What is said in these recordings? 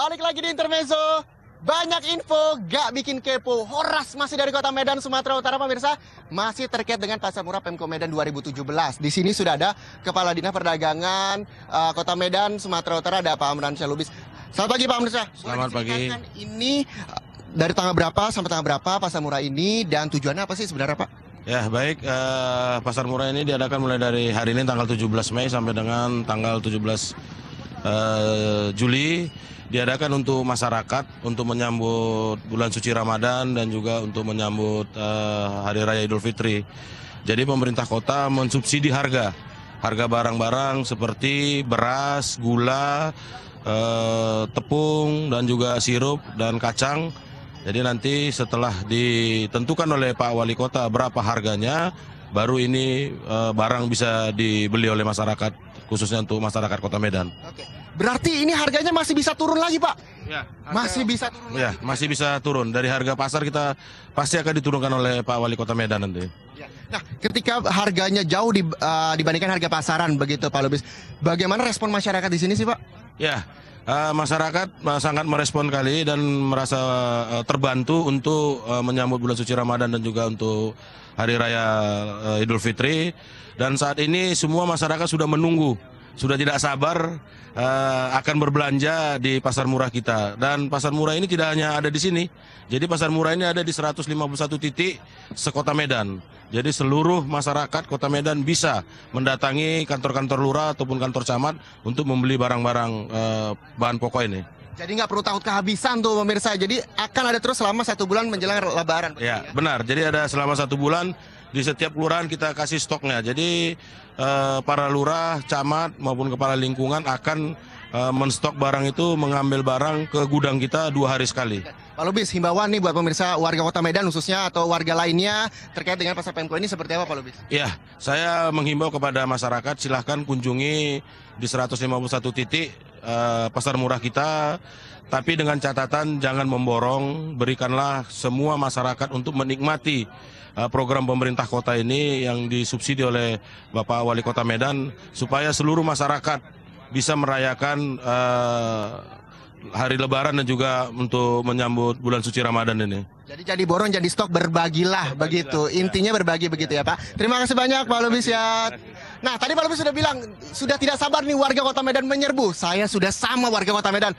Balik lagi di Intermezzo. Banyak info, gak bikin kepo. Horas masih dari kota Medan, Sumatera Utara, pemirsa. Masih terkait dengan Pasar Murah Pemko Medan 2017. Di sini sudah ada Kepala Dinas Perdagangan uh, Kota Medan, Sumatera Utara, ada Pak Amran Syalubis. Selamat pagi Pak Amran Selamat pagi. Ini eh, dari tanggal berapa sampai tanggal berapa Pasar Murah ini dan tujuannya apa sih sebenarnya Pak? Ya baik, Uh, Pasar Murah ini diadakan mulai dari hari ini tanggal 17 Mei sampai dengan tanggal 17 Eh, Juli diadakan untuk masyarakat untuk menyambut bulan suci Ramadan dan juga untuk menyambut uh, Hari Raya Idul Fitri. Jadi pemerintah kota mensubsidi harga harga barang-barang seperti beras, gula, eh, tepung dan juga sirup dan kacang. Jadi nanti setelah ditentukan oleh Pak Wali Kota berapa harganya, baru ini uh, barang bisa dibeli oleh masyarakat khususnya untuk masyarakat Kota Medan. Oke. Berarti ini harganya masih bisa turun lagi, Pak? Ya, harga... masih bisa turun. Ya, masih bisa turun. Dari harga pasar kita pasti akan diturunkan oleh Pak Wali Kota Medan nanti. Ya. Nah, ketika harganya jauh di, uh, dibandingkan harga pasaran begitu Pak Lubis, bagaimana respon masyarakat di sini sih, Pak? Ya, Eh, masyarakat eh, sangat merespon kali dan merasa eh, terbantu untuk menyambut bulan suci Ramadan dan juga untuk hari raya Idul Fitri dan saat ini semua masyarakat sudah menunggu sudah tidak sabar akan berbelanja di pasar murah kita dan pasar murah ini tidak hanya ada di sini jadi pasar murah ini ada di 151 titik sekota Medan jadi seluruh masyarakat Kota Medan bisa mendatangi kantor-kantor lurah ataupun kantor camat untuk membeli barang-barang eh, bahan pokok ini. Jadi nggak perlu takut kehabisan tuh pemirsa. Jadi akan ada terus selama satu bulan menjelang Lebaran. Ya, ya benar. Jadi ada selama satu bulan di setiap kelurahan kita kasih stoknya. Jadi eh, para lurah, camat maupun kepala lingkungan akan eh, menstok barang itu mengambil barang ke gudang kita dua hari sekali. Pak Lubis, himbauan nih buat pemirsa warga Kota Medan khususnya atau warga lainnya terkait dengan pasar Pemko ini seperti apa Pak Lubis? Ya, saya menghimbau kepada masyarakat silahkan kunjungi di 151 titik uh, pasar murah kita tapi dengan catatan jangan memborong, berikanlah semua masyarakat untuk menikmati eh, program pemerintah kota ini yang disubsidi oleh Bapak Wali Kota Medan supaya seluruh masyarakat bisa merayakan eh, hari Lebaran dan juga untuk menyambut bulan suci Ramadan ini. Jadi jadi borong jadi stok berbagilah, berbagilah begitu. Ya. Intinya berbagi begitu ya, Pak. Terima kasih banyak Pak Lubis ya. Nah, tadi Pak Lubis sudah bilang sudah tidak sabar nih warga Kota Medan menyerbu. Saya sudah sama warga Kota Medan.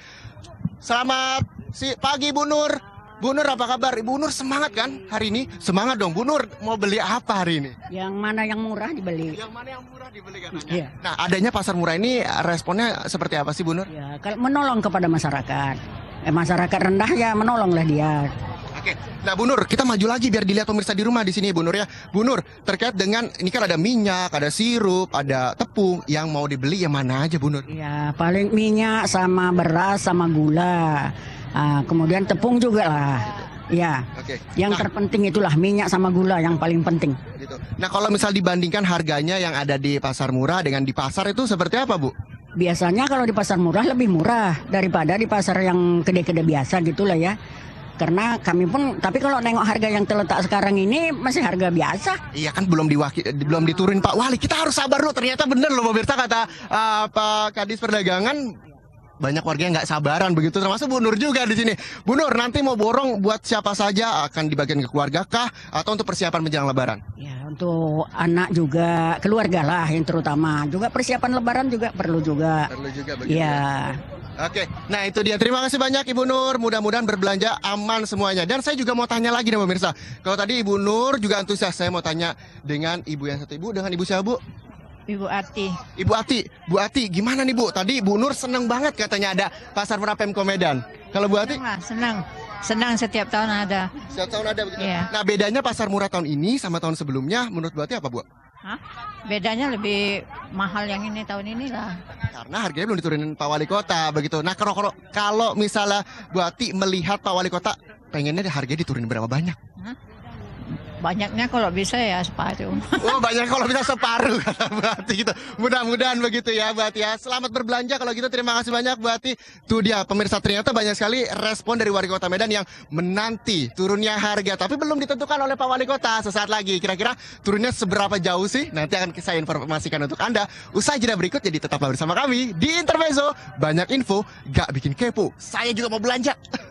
Selamat si pagi Bu Nur. Bu Nur apa kabar? Ibu Nur semangat kan hari ini? Semangat dong. Bu Nur mau beli apa hari ini? Yang mana yang murah dibeli. Yang mana yang murah dibeli katanya. Iya. Nah adanya pasar murah ini responnya seperti apa sih Bu Nur? Ya, menolong kepada masyarakat. Eh, masyarakat rendah ya menolonglah dia. Oke, nah Bu Nur, kita maju lagi biar dilihat pemirsa di rumah di sini Bu Nur ya. Bu Nur, terkait dengan ini kan ada minyak, ada sirup, ada tepung yang mau dibeli yang mana aja Bu Nur? Ya, paling minyak sama beras sama gula. Uh, kemudian tepung juga lah. Gitu. Ya. Yang nah, terpenting itulah minyak sama gula yang paling penting. Gitu. Nah, kalau misal dibandingkan harganya yang ada di pasar murah dengan di pasar itu seperti apa, Bu? Biasanya kalau di pasar murah lebih murah daripada di pasar yang gede-gede biasa gitulah ya. Karena kami pun tapi kalau nengok harga yang terletak sekarang ini masih harga biasa. Iya kan belum diwaki, belum diturunin Pak Wali. Kita harus sabar loh. Ternyata bener loh pemirsa kata uh, Pak Kadis Perdagangan banyak warga yang nggak sabaran begitu termasuk Bu Nur juga di sini. Bu Nur nanti mau borong buat siapa saja akan dibagikan ke keluarga kah atau untuk persiapan menjelang lebaran? Ya untuk anak juga keluarga lah yang terutama juga persiapan lebaran juga perlu juga. Perlu juga begitu. Ya. ya. Oke, nah itu dia. Terima kasih banyak Ibu Nur. Mudah-mudahan berbelanja aman semuanya. Dan saya juga mau tanya lagi nih pemirsa. Kalau tadi Ibu Nur juga antusias, saya mau tanya dengan ibu yang satu ibu dengan ibu siapa Bu? Ibu Ati. Ibu Ati, Bu Ati, gimana nih Bu? Tadi Bu Nur seneng banget katanya ada pasar murah Pemko Medan. Kalau Bu Ati? Senang, senang. Senang setiap tahun ada. Setiap tahun ada begitu. Iya. Nah bedanya pasar murah tahun ini sama tahun sebelumnya menurut Bu Ati apa Bu? Hah? Bedanya lebih mahal yang ini tahun ini lah. Karena harganya belum diturunin Pak Wali Kota begitu. Nah kalau, kalau misalnya Bu Ati melihat Pak Wali Kota pengennya harganya diturunin berapa banyak? Hah? Banyaknya kalau bisa ya separuh. Oh, banyak kalau bisa separuh kata gitu. Mudah-mudahan begitu ya buat ya. Selamat berbelanja kalau gitu. Terima kasih banyak buat Itu dia pemirsa ternyata banyak sekali respon dari warga Kota Medan yang menanti turunnya harga tapi belum ditentukan oleh Pak Wali Kota. Sesaat lagi kira-kira turunnya seberapa jauh sih? Nanti akan saya informasikan untuk Anda. Usai jeda berikut jadi tetaplah bersama kami di Intermezzo. Banyak info, gak bikin kepo. Saya juga mau belanja.